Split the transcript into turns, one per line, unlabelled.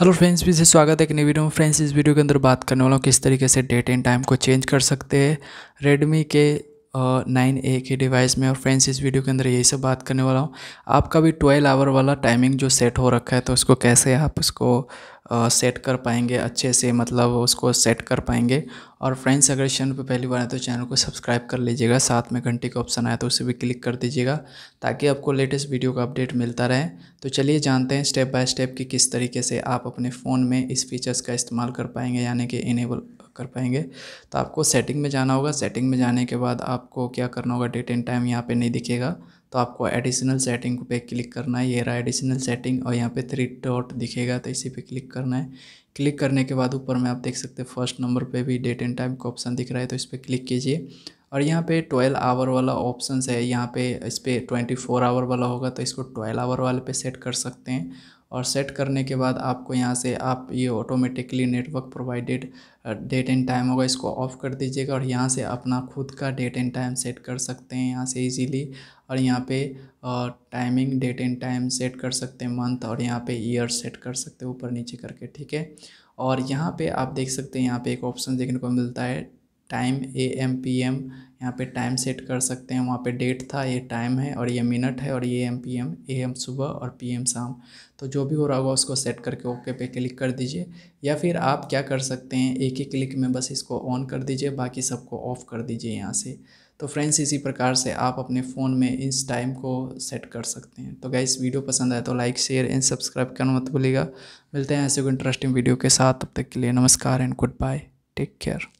hello friends भी से स्वागत है एक नई वीडियो में फ्रेंड्स इस वीडियो के अंदर बात करने वाला हूँ किस तरीके से डेट एंड टाइम को चेंज कर सकते हैं रेडमी के नाइन ए के डिवाइस में और फ्रेंड्स इस वीडियो के अंदर यही सब बात करने वाला हूँ आपका भी ट्वेल्व आवर वाला टाइमिंग जो सेट हो रखा है तो उसको कैसे आप उसको सेट कर पाएंगे अच्छे से मतलब उसको सेट कर पाएंगे और फ्रेंड्स अगर चैनल पर पहली बार आए तो चैनल को सब्सक्राइब कर लीजिएगा साथ में घंटे का ऑप्शन आया तो उसे भी क्लिक कर दीजिएगा ताकि आपको लेटेस्ट वीडियो का अपडेट मिलता रहे तो चलिए जानते हैं स्टेप बाय स्टेप कि किस तरीके से आप अपने फ़ोन में इस फीचर्स का इस्तेमाल कर पाएंगे यानी कि इनेबल कर पाएंगे तो आपको सेटिंग में जाना होगा सेटिंग में जाने के बाद आपको क्या करना होगा डेट एंड टाइम यहाँ पे नहीं दिखेगा तो आपको एडिशनल सेटिंग पे क्लिक करना है ये रहा एडिशनल सेटिंग और यहाँ पे थ्री डॉट दिखेगा तो इसी पे क्लिक करना है क्लिक करने के बाद ऊपर में आप देख सकते हैं फर्स्ट नंबर पे भी डेट एंड टाइम का ऑप्शन दिख रहा है तो इस पर क्लिक कीजिए और यहाँ पे ट्वेल्व आवर वाला ऑप्शन है यहाँ पे इस पर ट्वेंटी फोर आवर वाला होगा तो इसको ट्वेल्व आवर वाले पे सेट कर सकते हैं और सेट करने के बाद आपको यहाँ से आप ये automatically network provided date and time होगा इसको ऑफ़ कर दीजिएगा और यहाँ से अपना खुद का डेट एंड टाइम सेट कर सकते हैं यहाँ से इजीली और यहाँ पे timing date and time set कर सकते हैं मंथ और यहाँ पे ईयर सेट कर सकते हैं ऊपर नीचे करके ठीक है और यहाँ पे आप देख सकते हैं यहाँ पे एक ऑप्शन देखने को मिलता है time A M P M यहाँ पे टाइम सेट कर सकते हैं वहाँ पे डेट था ये टाइम है और ये मिनट है और ये M P M A M सुबह और पी एम शाम तो जो भी हो रहा होगा उसको सेट करके ओके पे क्लिक कर दीजिए या फिर आप क्या कर सकते हैं एक ही क्लिक में बस इसको ऑन कर दीजिए बाकी सबको ऑफ़ कर दीजिए यहाँ से तो फ्रेंड्स इसी प्रकार से आप अपने फ़ोन में इस टाइम को सेट कर सकते हैं तो गाइस वीडियो पसंद आए तो लाइक शेयर एंड सब्सक्राइब करना मत भूलिएगा मिलते हैं ऐसे कोई इंटरेस्टिंग वीडियो के साथ तब तक के लिए नमस्कार and goodbye take care